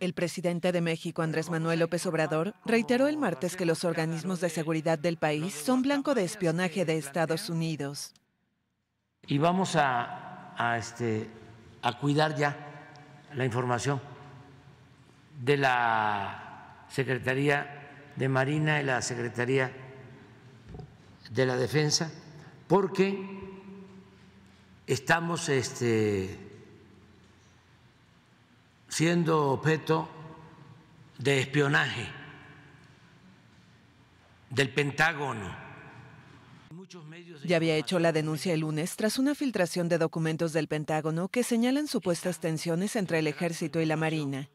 El presidente de México, Andrés Manuel López Obrador, reiteró el martes que los organismos de seguridad del país son blanco de espionaje de Estados Unidos. Y vamos a, este, a cuidar ya la información de la Secretaría de Marina y la Secretaría de la Defensa, porque estamos este, siendo objeto de espionaje del Pentágono. Ya había hecho la denuncia el lunes tras una filtración de documentos del Pentágono que señalan supuestas tensiones entre el ejército y la Marina.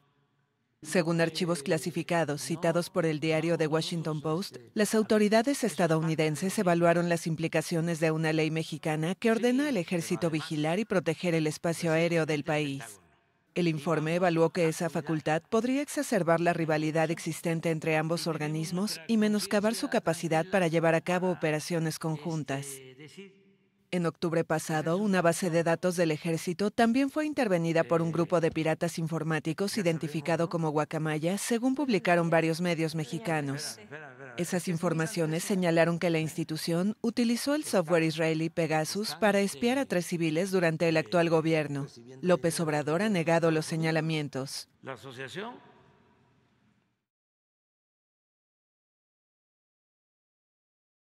Según archivos clasificados citados por el diario The Washington Post, este las autoridades estadounidenses evaluaron las implicaciones de una ley mexicana que ordena al ejército vigilar y proteger el espacio pues, aéreo del país. El informe evaluó que esa facultad podría exacerbar la rivalidad existente entre ambos organismos y menoscabar su capacidad para llevar a cabo operaciones conjuntas. En octubre pasado, una base de datos del ejército también fue intervenida por un grupo de piratas informáticos identificado como Guacamaya, según publicaron varios medios mexicanos. Esas informaciones señalaron que la institución utilizó el software israelí Pegasus para espiar a tres civiles durante el actual gobierno. López Obrador ha negado los señalamientos. La